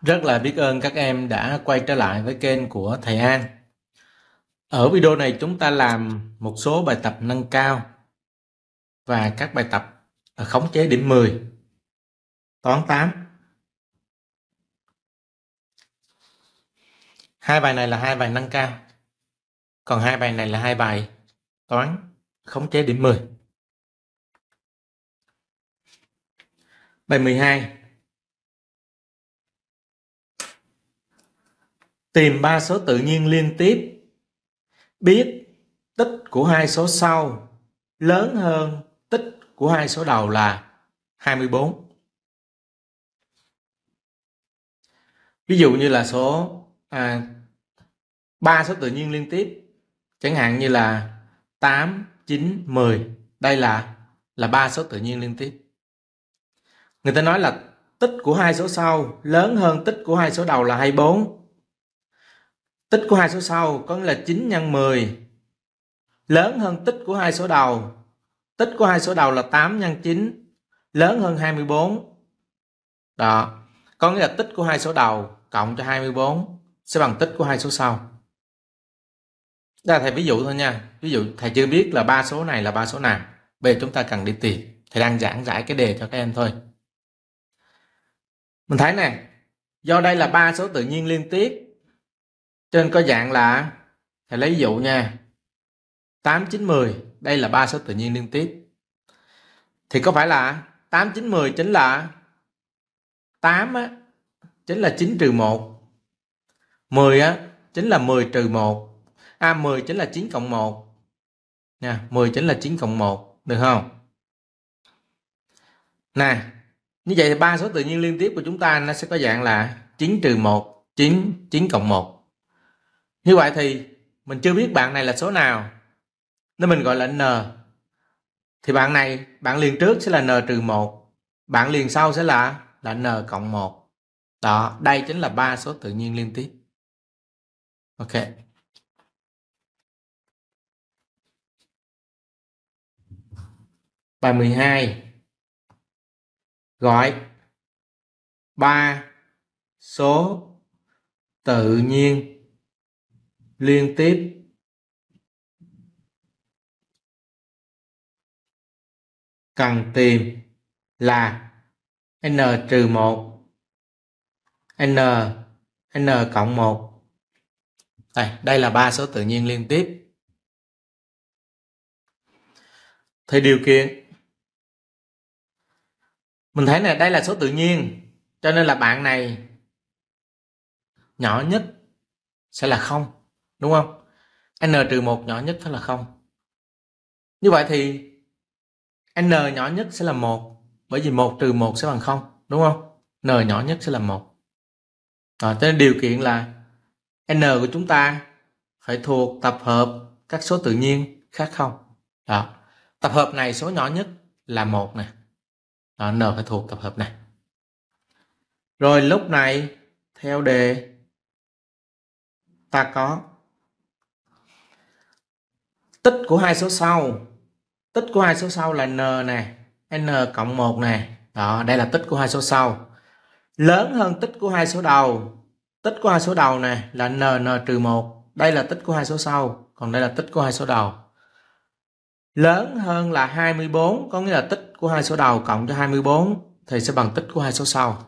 Rất là biết ơn các em đã quay trở lại với kênh của thầy An. Ở video này chúng ta làm một số bài tập nâng cao và các bài tập khống chế điểm 10, toán 8. Hai bài này là hai bài nâng cao, còn hai bài này là hai bài toán khống chế điểm 10. Bài 12 Tìm ba số tự nhiên liên tiếp. Biết tích của hai số sau lớn hơn tích của hai số đầu là 24. Ví dụ như là số à, số tự nhiên liên tiếp chẳng hạn như là 8, 9, 10. Đây là là ba số tự nhiên liên tiếp. Người ta nói là tích của hai số sau lớn hơn tích của hai số đầu là 24 Tích của hai số sau có nghĩa là 9 nhân 10 lớn hơn tích của hai số đầu. Tích của hai số đầu là 8 nhân 9 lớn hơn 24. Đó. Có nghĩa là tích của hai số đầu cộng cho 24 sẽ bằng tích của hai số sau. Đây là thầy ví dụ thôi nha. Ví dụ thầy chưa biết là ba số này là ba số nào. Bây giờ chúng ta cần đi tìm. Thầy đang giảng giải cái đề cho các em thôi. Mình thấy nè, do đây là ba số tự nhiên liên tiếp trên có dạng là thầy lấy ví dụ nha. 8 9 10, đây là ba số tự nhiên liên tiếp. Thì có phải là 8 9 10 chính là 8 á chính là 9 trừ 1. 10 á chính là 10 trừ 1. À 10 chính là 9 cộng 1. Nha, 10 chính là 9 cộng 1, được không? Nè, như vậy thì ba số tự nhiên liên tiếp của chúng ta nó sẽ có dạng là 9 trừ 1, 9, 9 cộng 1. Như vậy thì mình chưa biết bạn này là số nào nên mình gọi là n. Thì bạn này, bạn liền trước sẽ là n trừ 1, bạn liền sau sẽ là là n cộng 1. Đó, đây chính là ba số tự nhiên liên tiếp. Ok. Bài 12. Gọi ba số tự nhiên liên tiếp cần tìm là n trừ 1 n n cộng 1 đây, đây là ba số tự nhiên liên tiếp thì điều kiện mình thấy này đây là số tự nhiên cho nên là bạn này nhỏ nhất sẽ là không Đúng không? n trừ 1 nhỏ nhất phải là 0. Như vậy thì n nhỏ nhất sẽ là 1 bởi vì 1 trừ 1 sẽ bằng 0, đúng không? n nhỏ nhất sẽ là 1. Rồi, à, nên điều kiện là n của chúng ta phải thuộc tập hợp các số tự nhiên khác không. Đó. Tập hợp này số nhỏ nhất là 1 nè. Đó, n phải thuộc tập hợp này. Rồi lúc này theo đề ta có tích của hai số sau tích của hai số sau là n này, n cộng 1 này, đó đây là tích của hai số sau lớn hơn tích của hai số đầu tích của hai số đầu này là n n trừ một đây là tích của hai số sau còn đây là tích của hai số đầu lớn hơn là 24 có nghĩa là tích của hai số đầu cộng cho 24 thì sẽ bằng tích của hai số sau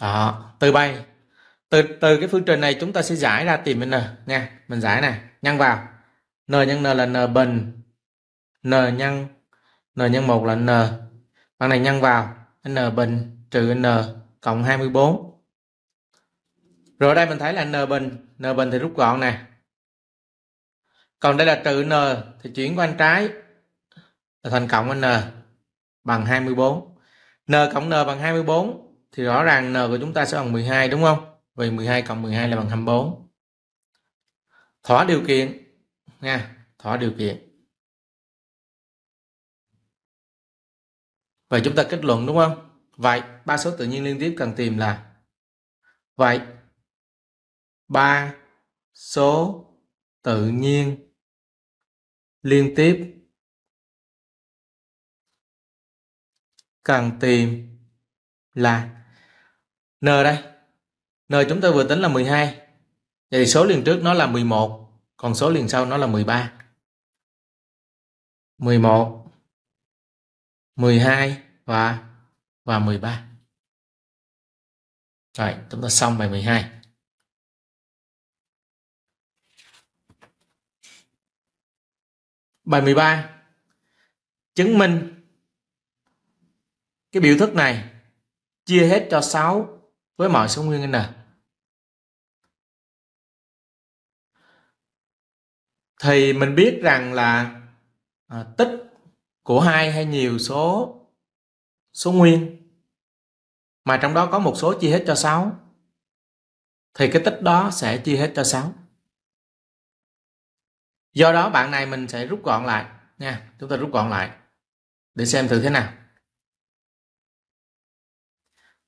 đó từ bay từ từ cái phương trình này chúng ta sẽ giải ra tìm n nha mình giải này, nhân vào n nhân n là n bình n nhân n nhân một là n Bằng này nhân vào n bình trừ n cộng 24 rồi đây mình thấy là n bình n bình thì rút gọn nè còn đây là trừ n thì chuyển qua trái là thành cộng n bằng 24 n cộng n bằng 24 thì rõ ràng n của chúng ta sẽ bằng 12 đúng không vì 12 cộng 12 là bằng 24 thỏa điều kiện nha thỏa điều kiện vậy chúng ta kết luận đúng không vậy ba số tự nhiên liên tiếp cần tìm là vậy ba số tự nhiên liên tiếp cần tìm là n đây n chúng ta vừa tính là 12 vậy thì số liền trước nó là 11 còn số liền sau nó là 13. 11, 12 và và 13. Rồi, chúng ta xong bài 12. Bài 13. Chứng minh cái biểu thức này chia hết cho 6 với mọi số nguyên n. thì mình biết rằng là à, tích của hai hay nhiều số số nguyên mà trong đó có một số chia hết cho 6 thì cái tích đó sẽ chia hết cho 6. Do đó bạn này mình sẽ rút gọn lại nha, chúng ta rút gọn lại để xem thử thế nào.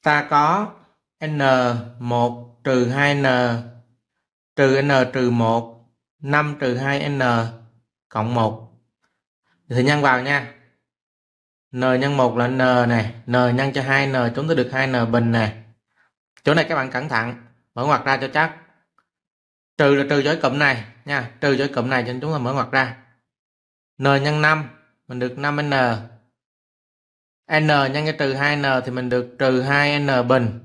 Ta có n1 trừ 2n trừ n trừ 1 5 trừ 2n cộng 1 thì nhân vào nha n nhân 1 là n này n nhân cho 2n chúng ta được 2n bình này chỗ này các bạn cẩn thận mở ngoặc ra cho chắc trừ là trừ dõi cụm này nha trừ dõi cụm này cho chúng ta mở ngoặc ra n nhân 5 mình được 5n n nhân cho trừ 2n thì mình được trừ 2n bình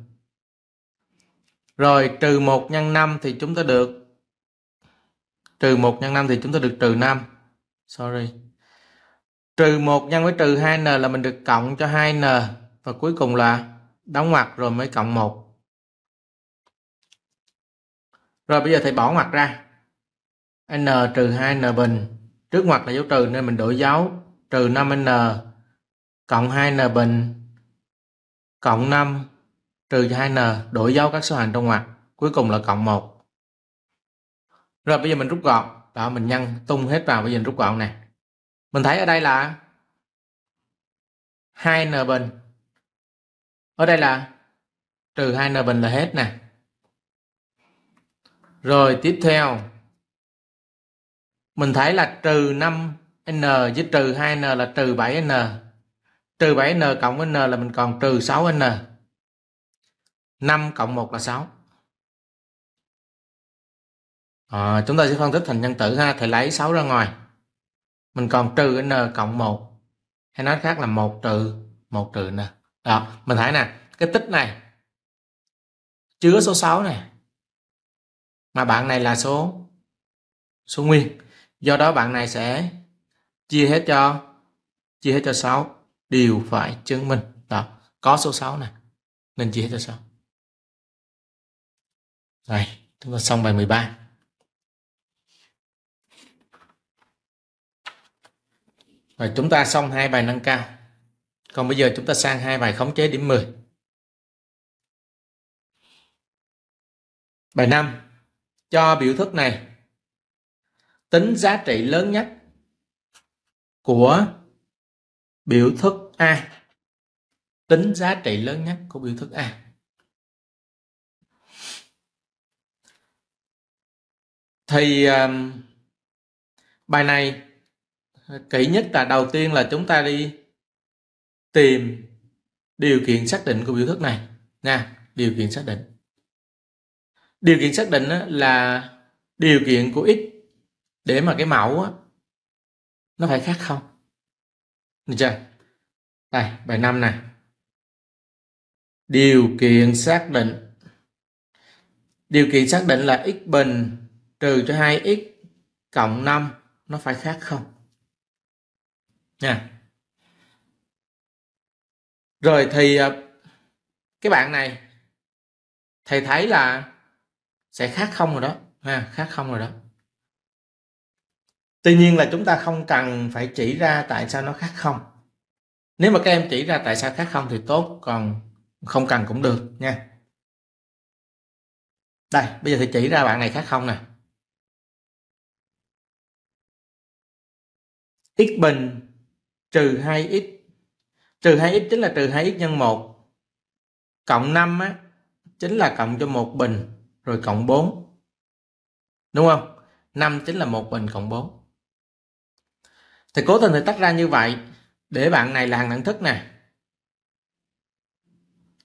rồi trừ 1 nhân 5 thì chúng ta được trừ 1 nhân 5 thì chúng ta được trừ 5 sorry trừ 1 nhân với trừ 2n là mình được cộng cho 2n và cuối cùng là đóng ngoặc rồi mới cộng 1 rồi bây giờ thầy bỏ ngoặc ra n trừ 2n bình trước ngoặc là dấu trừ nên mình đổi dấu trừ 5n cộng 2n bình cộng 5 trừ cho 2n đổi dấu các số hạnh trong ngoặc cuối cùng là cộng 1 rồi bây giờ mình rút gọn đó mình nhân tung hết vào bây giờ mình rút gọn này mình thấy ở đây là 2n bình ở đây là trừ 2n bình là hết nè rồi tiếp theo mình thấy là trừ 5n với trừ 2n là trừ 7n trừ 7n cộng với n là mình còn trừ 6n 5 cộng 1 là 6 à, chúng ta sẽ phân tích thành nhân tử ha thầy lấy 6 ra ngoài mình còn trừ n cộng 1 hay nói khác là 1 trừ 1 trừ n đó mình thấy nè cái tích này chứa số 6 này mà bạn này là số số nguyên do đó bạn này sẽ chia hết cho chia hết cho 6 đều phải chứng minh đó có số 6 này nên chia hết cho 6 rồi chúng ta xong bài 13 Rồi chúng ta xong hai bài nâng cao. Còn bây giờ chúng ta sang hai bài khống chế điểm 10. Bài 5. Cho biểu thức này tính giá trị lớn nhất của biểu thức A. Tính giá trị lớn nhất của biểu thức A. Thì um, bài này kỹ nhất là đầu tiên là chúng ta đi tìm điều kiện xác định của biểu thức này nha điều kiện xác định điều kiện xác định là điều kiện của x để mà cái mẫu nó phải khác không được chưa đây bài năm này điều kiện xác định điều kiện xác định là x bình trừ cho 2x cộng 5 nó phải khác không nha rồi thì à, cái bạn này thầy thấy là sẽ khác không rồi đó ha khác không rồi đó tuy nhiên là chúng ta không cần phải chỉ ra tại sao nó khác không nếu mà các em chỉ ra tại sao khác không thì tốt còn không cần cũng được nha đây bây giờ thì chỉ ra bạn này khác không nè x bình trừ 2x trừ 2x chính là trừ 2x nhân 1 cộng 5 á, chính là cộng cho một bình rồi cộng 4 đúng không 5 chính là một bình cộng 4 thì cố tình thì tách ra như vậy để bạn này là hàng đẳng thức nè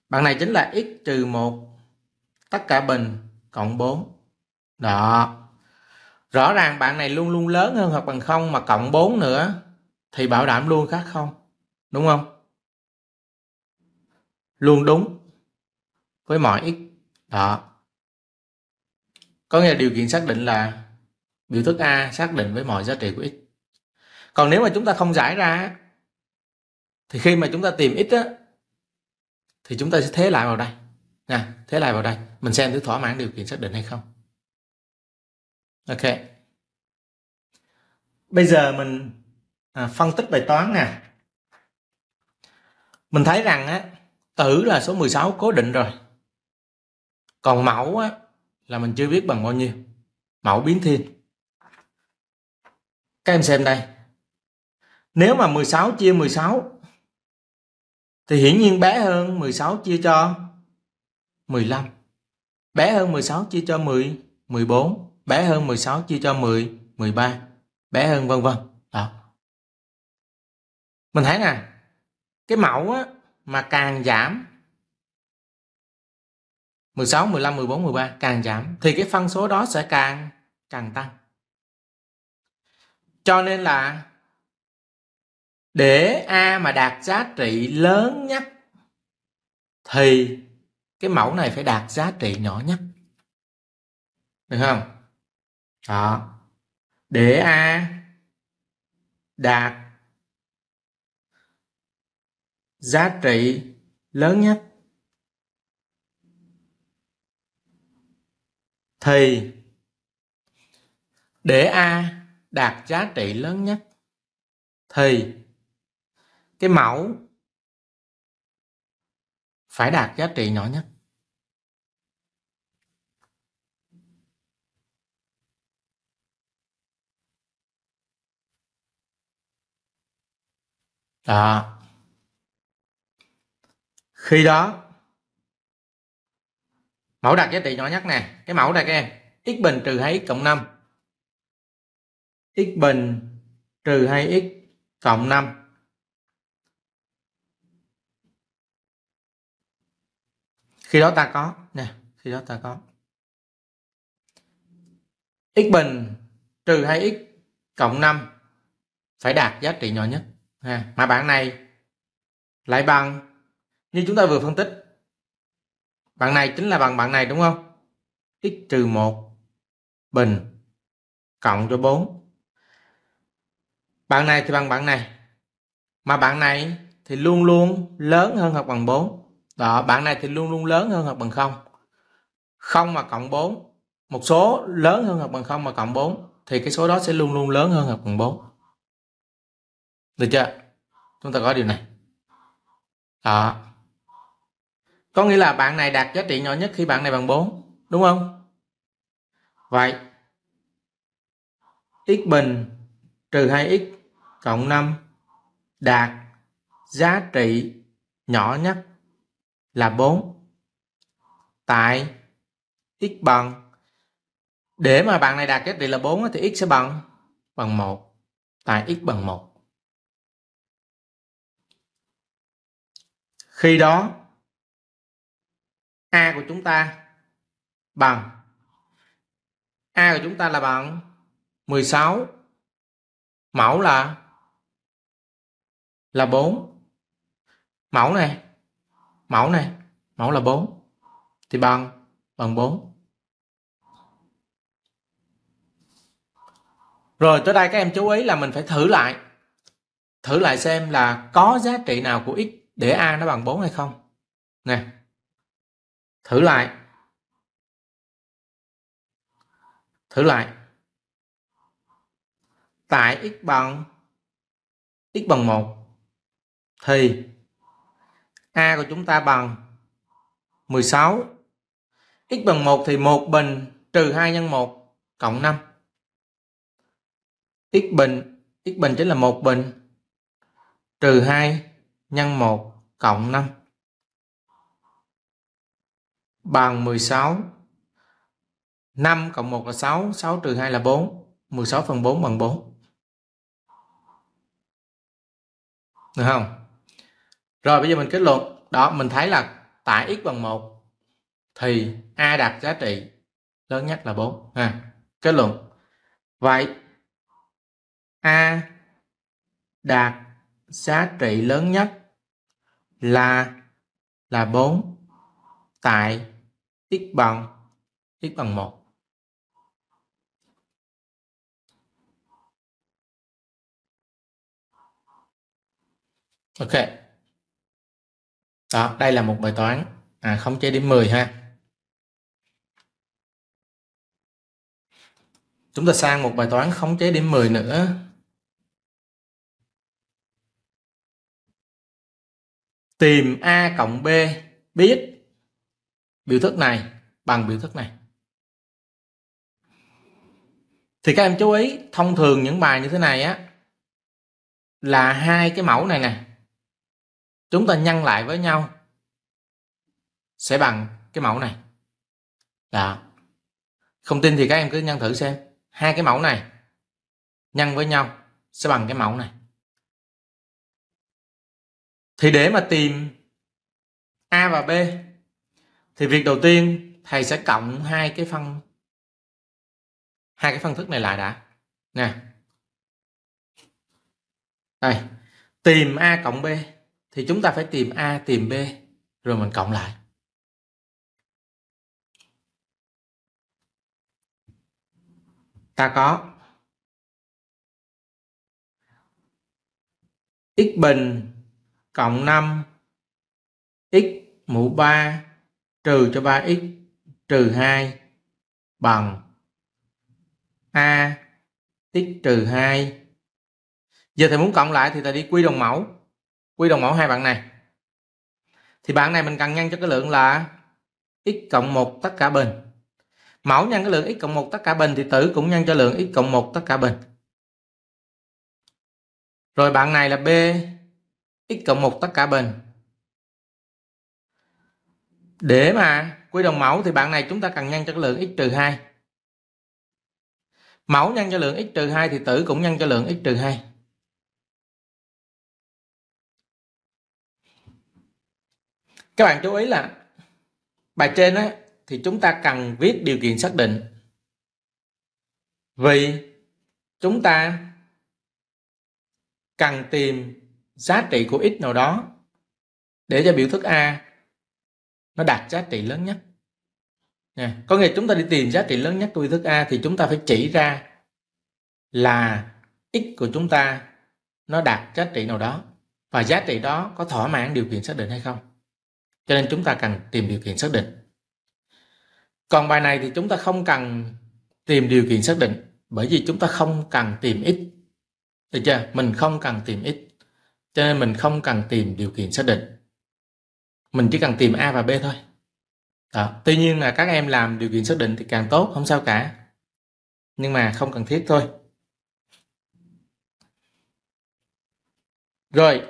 bạn này chính là x trừ 1 tất cả bình cộng 4 đó rõ ràng bạn này luôn luôn lớn hơn hoặc bằng không mà cộng 4 nữa thì bảo đảm luôn khác không đúng không luôn đúng với mọi x đó có nghĩa là điều kiện xác định là biểu thức a xác định với mọi giá trị của x còn nếu mà chúng ta không giải ra thì khi mà chúng ta tìm x á, thì chúng ta sẽ thế lại vào đây nha thế lại vào đây mình xem thử thỏa mãn điều kiện xác định hay không ok bây giờ mình à, phân tích bài toán nè mình thấy rằng á tử là số 16 cố định rồi còn mẫu á là mình chưa biết bằng bao nhiêu mẫu biến thiên các em xem đây nếu mà 16 chia 16 thì hiển nhiên bé hơn 16 chia cho 15 bé hơn 16 chia cho 10 14 bé hơn 16 chia cho 10 13 bé hơn vân vân mình thấy nè cái mẫu á, mà càng giảm 16, 15, 14, 13 càng giảm thì cái phân số đó sẽ càng càng tăng. Cho nên là để A mà đạt giá trị lớn nhất thì cái mẫu này phải đạt giá trị nhỏ nhất. Được không? Đó. Để A đạt giá trị lớn nhất thì để a đạt giá trị lớn nhất thì cái mẫu phải đạt giá trị nhỏ nhất đó khi đó mẫu đặt giá trị nhỏ nhất nè cái mẫu này các em x bình trừ 2x cộng 5 x bình trừ 2x cộng 5 khi đó ta có nè khi đó ta có x bình trừ 2x cộng 5 phải đạt giá trị nhỏ nhất ha mà bạn này lại bằng như chúng ta vừa phân tích bằng này chính là bằng bạn này đúng không x trừ 1 bình cộng cho 4 bạn này thì bằng bạn này mà bạn này thì luôn luôn lớn hơn hoặc bằng 4 đó bạn này thì luôn luôn lớn hơn hoặc bằng 0 không mà cộng 4 một số lớn hơn hoặc bằng 0 mà cộng 4 thì cái số đó sẽ luôn luôn lớn hơn hoặc bằng 4 được chưa chúng ta có điều này đó có nghĩa là bạn này đạt giá trị nhỏ nhất khi bạn này bằng 4 đúng không vậy x bình trừ 2x cộng 5 đạt giá trị nhỏ nhất là 4 tại x bằng để mà bạn này đạt giá trị là 4 thì x sẽ bằng bằng 1 tại x bằng 1 khi đó a của chúng ta bằng a của chúng ta là bằng 16 mẫu là là 4 mẫu này mẫu này mẫu là 4 thì bằng bằng 4 rồi tới đây các em chú ý là mình phải thử lại thử lại xem là có giá trị nào của x để a nó bằng 4 hay không nè thử lại thử lại tại x bằng x bằng 1 thì a của chúng ta bằng 16 x bằng 1 thì 1 bình trừ 2 nhân 1 cộng 5 x bình x bình chính là 1 bình trừ 2 nhân 1 cộng 5 bằng 16. 5 cộng 1 là 6, 6 trừ 2 là 4, 16 phần 4 bằng 4. Được không? Rồi bây giờ mình kết luận, đó mình thấy là tại x bằng 1 thì a đạt giá trị lớn nhất là 4 À, kết luận. Vậy a đạt giá trị lớn nhất là là 4 tại x bằng x bằng 1. Ok. Đó, đây là một bài toán à, không chế điểm 10 ha. Chúng ta sang một bài toán khống chế điểm 10 nữa. Tìm A cộng B biết biểu thức này bằng biểu thức này thì các em chú ý thông thường những bài như thế này á là hai cái mẫu này nè chúng ta nhân lại với nhau sẽ bằng cái mẫu này đó không tin thì các em cứ nhân thử xem hai cái mẫu này nhân với nhau sẽ bằng cái mẫu này thì để mà tìm a và b thì việc đầu tiên thầy sẽ cộng hai cái phân hai cái phân thức này lại đã nè đây tìm a cộng b thì chúng ta phải tìm a tìm b rồi mình cộng lại ta có x bình cộng 5 x mũ 3 trừ cho 3x trừ 2 bằng a x trừ 2 giờ thầy muốn cộng lại thì thầy đi quy đồng mẫu quy đồng mẫu hai bạn này thì bạn này mình cần nhân cho cái lượng là x cộng 1 tất cả bình mẫu nhân cái lượng x cộng 1 tất cả bình thì tử cũng nhân cho lượng x cộng 1 tất cả bình rồi bạn này là b x cộng 1 tất cả bình để mà quy đồng mẫu thì bạn này chúng ta cần nhân cho cái lượng x trừ 2. Mẫu nhân cho lượng x trừ 2 thì tử cũng nhân cho lượng x trừ 2. Các bạn chú ý là bài trên á thì chúng ta cần viết điều kiện xác định. Vì chúng ta cần tìm giá trị của x nào đó để cho biểu thức A nó đạt giá trị lớn nhất Nè, có nghĩa chúng ta đi tìm giá trị lớn nhất của ý thức A thì chúng ta phải chỉ ra là x của chúng ta nó đạt giá trị nào đó và giá trị đó có thỏa mãn điều kiện xác định hay không. Cho nên chúng ta cần tìm điều kiện xác định. Còn bài này thì chúng ta không cần tìm điều kiện xác định bởi vì chúng ta không cần tìm x. Được chưa? Mình không cần tìm x. Cho nên mình không cần tìm điều kiện xác định mình chỉ cần tìm a và b thôi đó. tuy nhiên là các em làm điều kiện xác định thì càng tốt không sao cả nhưng mà không cần thiết thôi rồi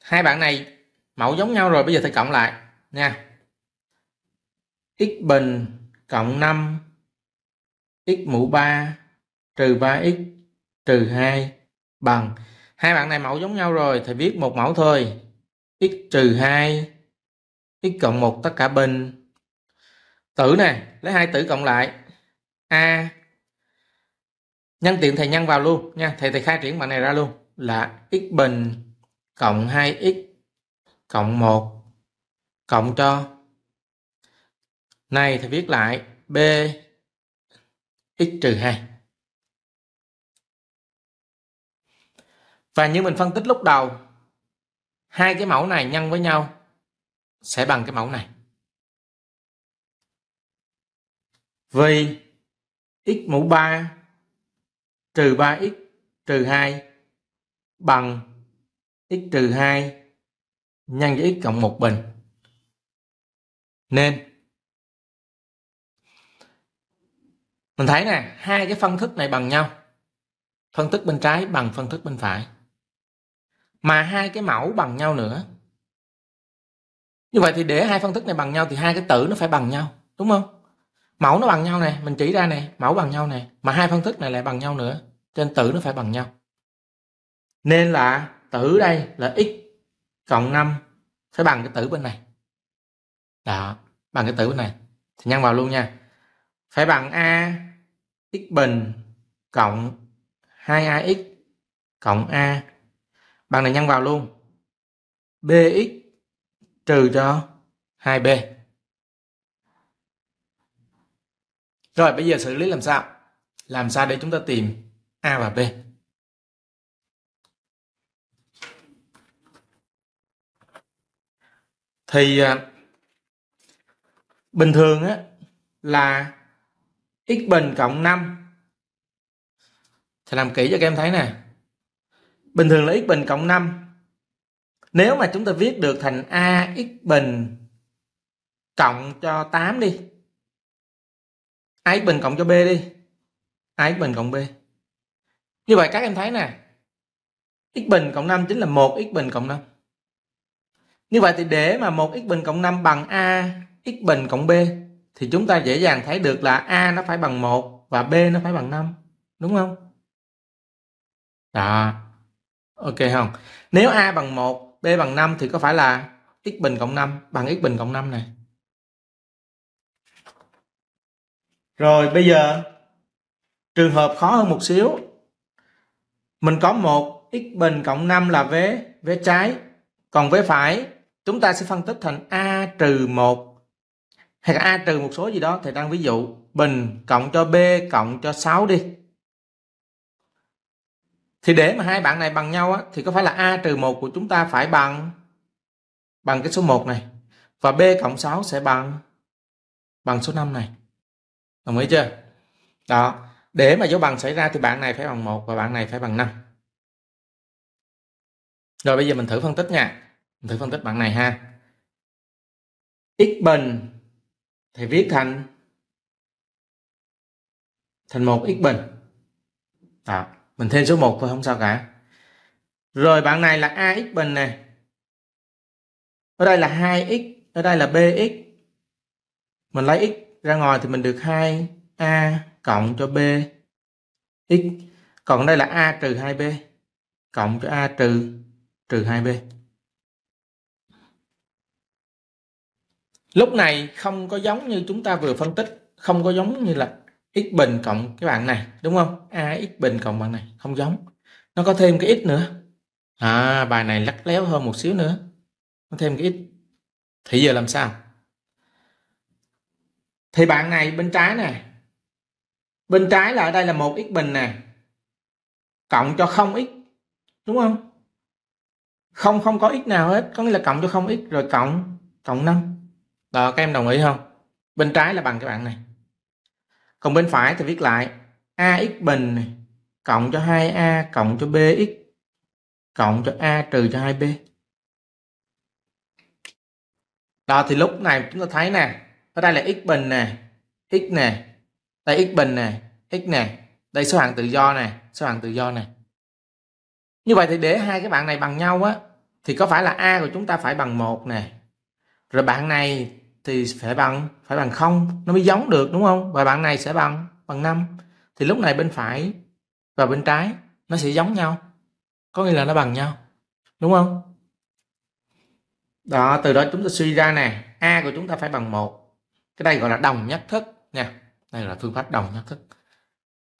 hai bạn này mẫu giống nhau rồi bây giờ thầy cộng lại nha x bình cộng 5 x mũ 3 trừ 3x trừ 2 bằng hai bạn này mẫu giống nhau rồi thầy viết một mẫu thôi x trừ 2 x cộng 1 tất cả bên tử nè lấy hai tử cộng lại a nhân tiện thầy nhân vào luôn nha thầy thầy khai triển bạn này ra luôn là x bình cộng 2x cộng 1 cộng cho này thì viết lại b x trừ 2 và như mình phân tích lúc đầu hai cái mẫu này nhân với nhau sẽ bằng cái mẫu này V x mũ 3 trừ 3x trừ 2 bằng x trừ 2 nhân với x cộng 1 bình nên mình thấy nè hai cái phân thức này bằng nhau phân thức bên trái bằng phân thức bên phải mà hai cái mẫu bằng nhau nữa như vậy thì để hai phân thức này bằng nhau thì hai cái tử nó phải bằng nhau đúng không mẫu nó bằng nhau này mình chỉ ra này mẫu bằng nhau này mà hai phân thức này lại bằng nhau nữa trên tử nó phải bằng nhau nên là tử đây là x cộng 5 phải bằng cái tử bên này đó bằng cái tử bên này thì nhân vào luôn nha phải bằng a x bình cộng 2ax cộng a bằng này nhân vào luôn bx trừ cho 2b. Rồi bây giờ xử lý làm sao? Làm sao để chúng ta tìm a và b? Thì à, bình thường á là x bình cộng 5 thì làm kỹ cho các em thấy nè. Bình thường là x bình cộng 5 nếu mà chúng ta viết được thành a x bình cộng cho 8 đi a x bình cộng cho b đi a x bình cộng b như vậy các em thấy nè x bình cộng 5 chính là 1 x bình cộng 5 như vậy thì để mà 1 x bình cộng 5 bằng a x bình cộng b thì chúng ta dễ dàng thấy được là a nó phải bằng 1 và b nó phải bằng 5 đúng không? Đó. Ok không? Nếu a bằng 1 b bằng 5 thì có phải là x bình cộng 5 bằng x bình cộng 5 này rồi bây giờ trường hợp khó hơn một xíu mình có một x bình cộng 5 là vế vế trái còn vế phải chúng ta sẽ phân tích thành a trừ 1 hay là a trừ một số gì đó thì đang ví dụ bình cộng cho b cộng cho 6 đi thì để mà hai bạn này bằng nhau á, thì có phải là a trừ một của chúng ta phải bằng bằng cái số 1 này và b cộng 6 sẽ bằng bằng số 5 này đồng ý chưa đó để mà dấu bằng xảy ra thì bạn này phải bằng một và bạn này phải bằng 5 rồi bây giờ mình thử phân tích nha mình thử phân tích bạn này ha x bình thì viết thành thành một x bình đó mình thêm số 1 thôi không sao cả rồi bạn này là ax bình này ở đây là 2x ở đây là bx mình lấy x ra ngoài thì mình được 2a cộng cho b x còn đây là a trừ 2b cộng cho a trừ trừ 2b lúc này không có giống như chúng ta vừa phân tích không có giống như là x bình cộng cái bạn này đúng không ax bình cộng bạn này không giống nó có thêm cái x nữa à bài này lắc léo hơn một xíu nữa nó thêm cái x thì giờ làm sao thì bạn này bên trái nè bên trái là ở đây là một x bình nè cộng cho không x đúng không không không có x nào hết có nghĩa là cộng cho không x rồi cộng cộng năm. đó các em đồng ý không bên trái là bằng cái bạn này còn bên phải thì viết lại ax bình này, cộng cho 2a cộng cho bx cộng cho a trừ cho 2b. Đó thì lúc này chúng ta thấy nè, ở đây là x bình nè, x nè, đây x bình nè, x nè, đây số hạng tự do nè, số hạng tự do nè. Như vậy thì để hai cái bạn này bằng nhau á thì có phải là a của chúng ta phải bằng một nè. Rồi bạn này thì phải bằng phải bằng không nó mới giống được đúng không và bạn này sẽ bằng bằng 5 thì lúc này bên phải và bên trái nó sẽ giống nhau có nghĩa là nó bằng nhau đúng không đó từ đó chúng ta suy ra nè a của chúng ta phải bằng một cái đây gọi là đồng nhất thức nha đây là phương pháp đồng nhất thức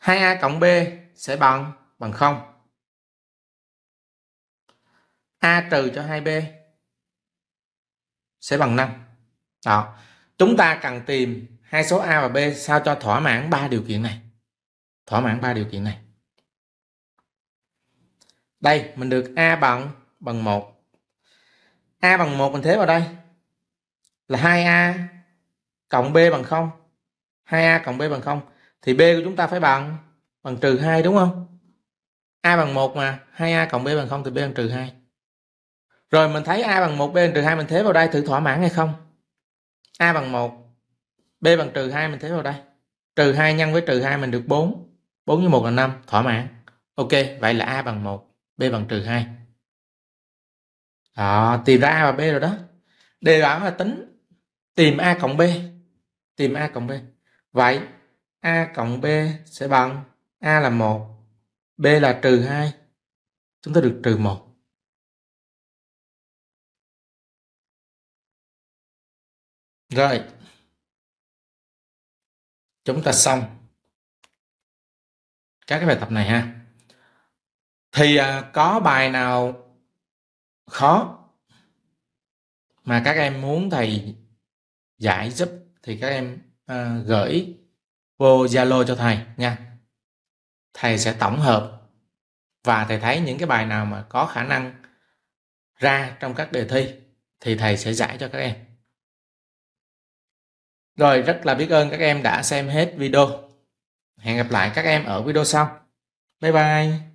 2a cộng b sẽ bằng bằng không a trừ cho 2b sẽ bằng 5 đó chúng ta cần tìm hai số a và b sao cho thỏa mãn ba điều kiện này thỏa mãn ba điều kiện này đây mình được a bằng bằng một a bằng một mình thế vào đây là 2a cộng b bằng 0 2a cộng b bằng 0 thì b của chúng ta phải bằng bằng trừ 2 đúng không a bằng 1 mà 2a cộng b bằng 0 thì b bằng trừ 2 rồi mình thấy a bằng 1 b bằng trừ 2 mình thế vào đây thử thỏa mãn hay không a bằng 1 b bằng trừ 2 mình thế vào đây trừ 2 nhân với trừ 2 mình được 4 4 với 1 là 5 thỏa mãn ok vậy là a bằng 1 b bằng trừ 2 đó, tìm ra a và b rồi đó đề bảo là tính tìm a cộng b tìm a cộng b vậy a cộng b sẽ bằng a là 1 b là trừ 2 chúng ta được trừ 1 Rồi. Chúng ta xong các cái bài tập này ha. Thì à, có bài nào khó mà các em muốn thầy giải giúp thì các em uh, gửi vô Zalo cho thầy nha. Thầy sẽ tổng hợp và thầy thấy những cái bài nào mà có khả năng ra trong các đề thi thì thầy sẽ giải cho các em. Rồi rất là biết ơn các em đã xem hết video. Hẹn gặp lại các em ở video sau. Bye bye.